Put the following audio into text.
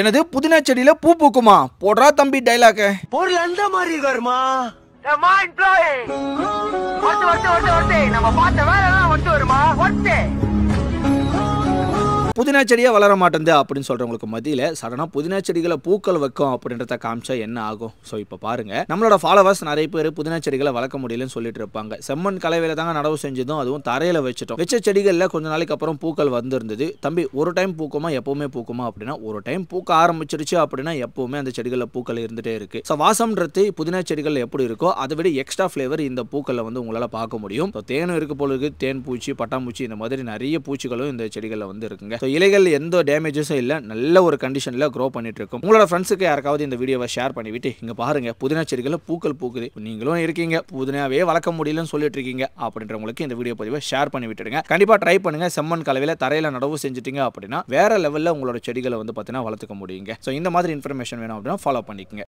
எனது புதினா செடியில பூ பூக்குமா போடுறா தம்பி டைலாக பொருள் அந்த மாதிரி வந்து வந்து இருக்காருமா நம்ம பார்த்த வேலை வந்து வருமா ஒருத்தே புதினா செடியே வளர மாட்டேந்து அப்படின்னு சொல்கிறவங்களுக்கு மதியில் சடனாக புதினா செடிகளை பூக்கள் வைக்கும் அப்படின்றத காமிச்சா என்ன ஆகும் ஸோ இப்போ பாருங்கள் நம்மளோட ஃபாலோவர்ஸ் நிறைய பேர் புதினா செடிகளை வளர்க்க முடியலன்னு சொல்லிட்டு இருப்பாங்க செம்மண் கலவையில் தாங்க நடவு செஞ்சதும் அதுவும் தரையில் வச்சுட்டோம் வச்ச செடிகளில் கொஞ்ச நாளைக்கு அப்புறம் பூக்கள் வந்திருந்தது தம்பி ஒரு டைம் பூக்குமா எப்போவுமே பூக்குமா அப்படின்னா ஒரு டைம் பூக்க ஆரம்பிச்சிருச்சு அப்படின்னா எப்போவுமே அந்த செடிகளில் பூக்கள் இருந்துகிட்டே இருக்குது ஸோ வாசம்ன்றது புதினா செடிகளில் எப்படி இருக்கோ அதை விட எக்ஸ்ட்ரா ஃப்ளேவர் இந்த பூக்களில் வந்து உங்களால் பார்க்க முடியும் தேனும் இருக்க போல தேன் பூச்சி பட்டாம்பூச்சி இந்த மாதிரி நிறைய பூச்சிகளும் இந்த செடிகளில் வந்து இருக்குங்க ஸோ இலைகள் எந்த டேமேஜஸும் இல்லை நல்ல ஒரு கண்டிஷனில் க்ரோ பண்ணிட்டு இருக்கும் உங்களோட ஃப்ரெண்ட்ஸுக்கு யாருக்காவது இந்த வீடியோவை ஷேர் பண்ணிவிட்டு இங்கே பாருங்கள் புதினா செடிகளில் பூக்கள் பூக்குது நீங்களும் இருக்கீங்க புதினாவே வளர்க்க முடியலன்னு சொல்லிட்டு இருக்கீங்க அப்படின்றவங்களுக்கு இந்த வீடியோ பதிவை ஷேர் பண்ணி விட்டுருங்க கண்டிப்பாக ட்ரை பண்ணுங்கள் செம்மண் கலவையில் தரையில் நடவு செஞ்சுட்டீங்க அப்படின்னா வேறு லெவலில் உங்களோட செடிகளை வந்து பார்த்தீங்கன்னா வளர்த்துக்க முடியுங்க ஸோ இந்த மாதிரி இன்ஃபர்மேஷன் வேணும் அப்படின்னா ஃபாலோ பண்ணிக்கங்க